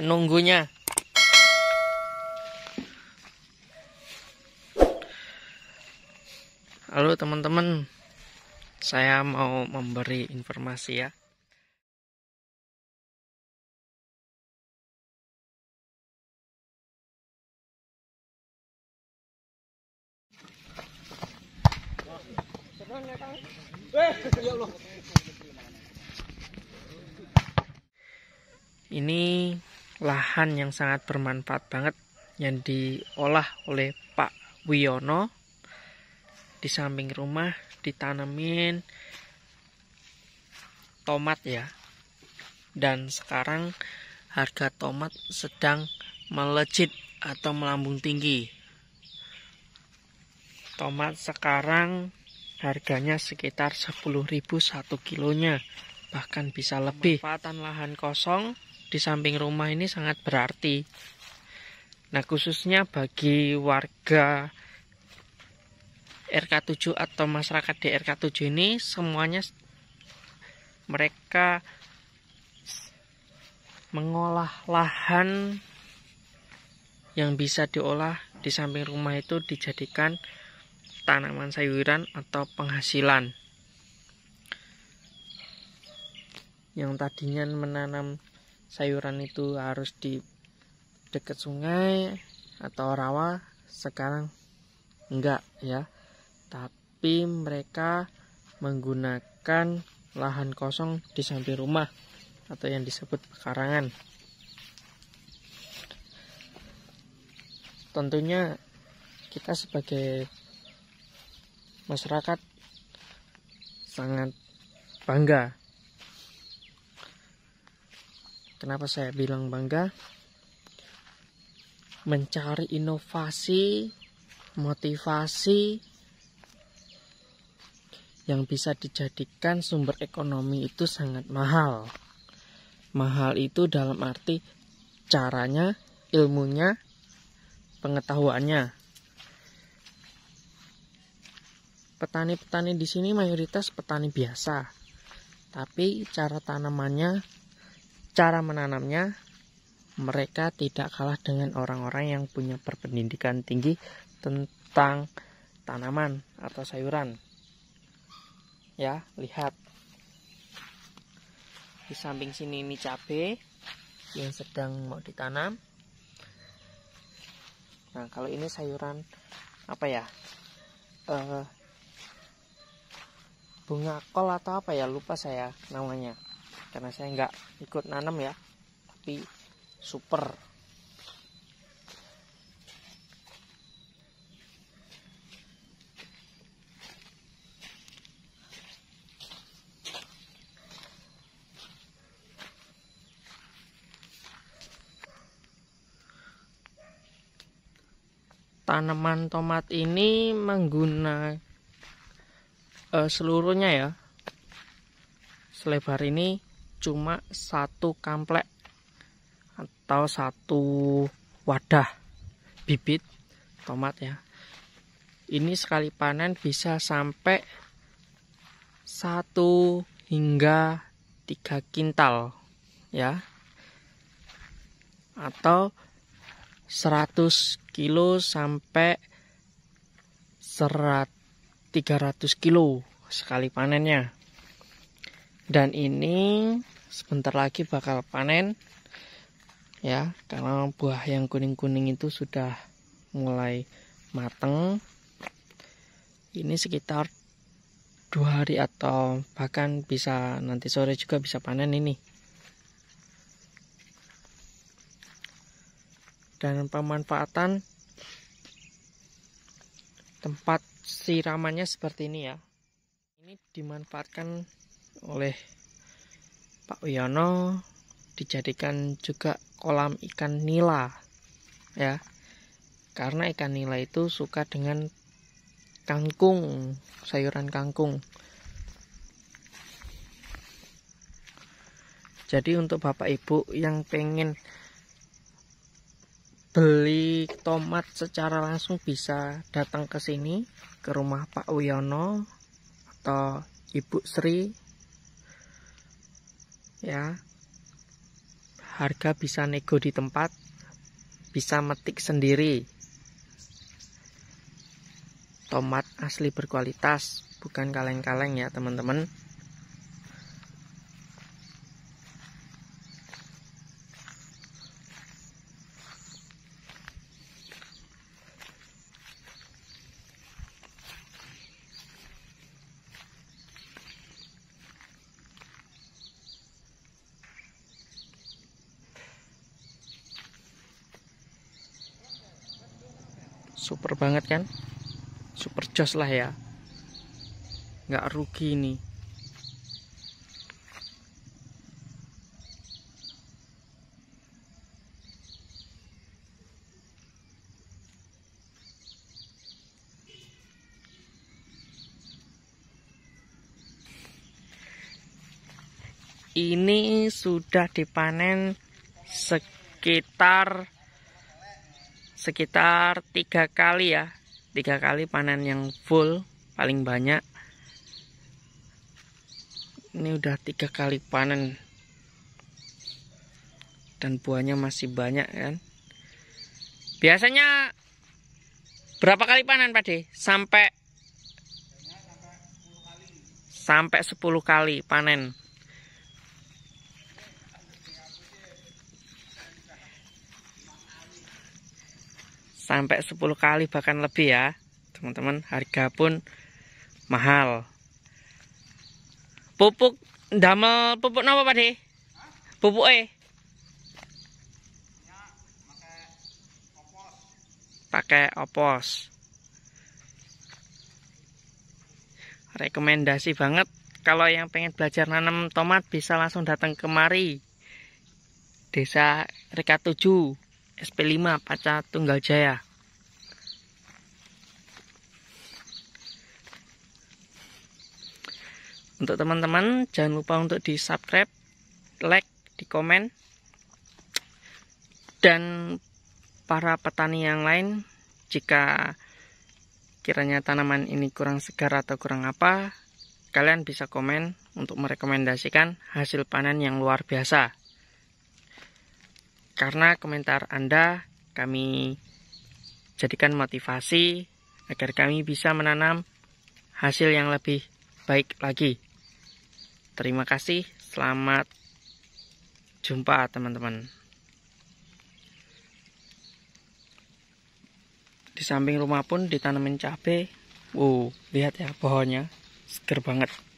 menunggunya. Halo teman-teman, saya mau memberi informasi ya. Ini lahan yang sangat bermanfaat banget yang diolah oleh Pak Wiono di samping rumah ditanemin tomat ya dan sekarang harga tomat sedang melejit atau melambung tinggi tomat sekarang harganya sekitar 10.000 satu kilonya bahkan bisa lebih pemanfaatan lahan kosong di samping rumah ini sangat berarti. Nah, khususnya bagi warga RK7 atau masyarakat di RK7 ini semuanya mereka mengolah lahan yang bisa diolah di samping rumah itu dijadikan tanaman sayuran atau penghasilan yang tadinya menanam sayuran itu harus di dekat sungai atau rawa sekarang enggak ya tapi mereka menggunakan lahan kosong di samping rumah atau yang disebut pekarangan tentunya kita sebagai masyarakat sangat bangga Kenapa saya bilang bangga? Mencari inovasi, motivasi yang bisa dijadikan sumber ekonomi itu sangat mahal. Mahal itu dalam arti caranya, ilmunya, pengetahuannya. Petani-petani di sini mayoritas petani biasa, tapi cara tanamannya cara menanamnya mereka tidak kalah dengan orang-orang yang punya perpendidikan tinggi tentang tanaman atau sayuran. Ya, lihat. Di samping sini ini cabe yang sedang mau ditanam. Nah, kalau ini sayuran apa ya? Eh bunga kol atau apa ya? Lupa saya namanya karena saya nggak ikut nanam ya tapi super tanaman tomat ini menggunakan uh, eh, seluruhnya ya selebar ini cuma satu komplek atau satu wadah bibit tomat ya ini sekali panen bisa sampai satu hingga tiga kintal ya atau 100 kilo sampai 100, 300 kilo sekali panennya dan ini sebentar lagi bakal panen ya karena buah yang kuning-kuning itu sudah mulai mateng ini sekitar dua hari atau bahkan bisa nanti sore juga bisa panen ini dan pemanfaatan tempat siramannya seperti ini ya ini dimanfaatkan oleh Pak Wiono dijadikan juga kolam ikan nila ya karena ikan nila itu suka dengan kangkung sayuran kangkung jadi untuk bapak ibu yang pengen beli tomat secara langsung bisa datang ke sini ke rumah Pak Wiono atau Ibu Sri ya harga bisa nego di tempat bisa metik sendiri tomat asli berkualitas bukan kaleng-kaleng ya teman-teman super banget kan super jos lah ya nggak rugi ini ini sudah dipanen sekitar sekitar tiga kali ya tiga kali panen yang full paling banyak ini udah tiga kali panen dan buahnya masih banyak kan biasanya berapa kali panen Pak De? sampai sampai 10 kali panen sampai 10 kali bahkan lebih ya teman-teman harga pun mahal pupuk damel pupuk apa Pak deh pupuk eh pakai opos rekomendasi banget kalau yang pengen belajar nanam tomat bisa langsung datang kemari desa Reka 7 SP5 Paca Tunggal Jaya untuk teman-teman jangan lupa untuk di subscribe like di komen dan para petani yang lain jika kiranya tanaman ini kurang segar atau kurang apa kalian bisa komen untuk merekomendasikan hasil panen yang luar biasa karena komentar Anda kami jadikan motivasi agar kami bisa menanam hasil yang lebih baik lagi. Terima kasih, selamat jumpa teman-teman. Di samping rumah pun ditanamin cabai. Wow, lihat ya pohonnya, seger banget.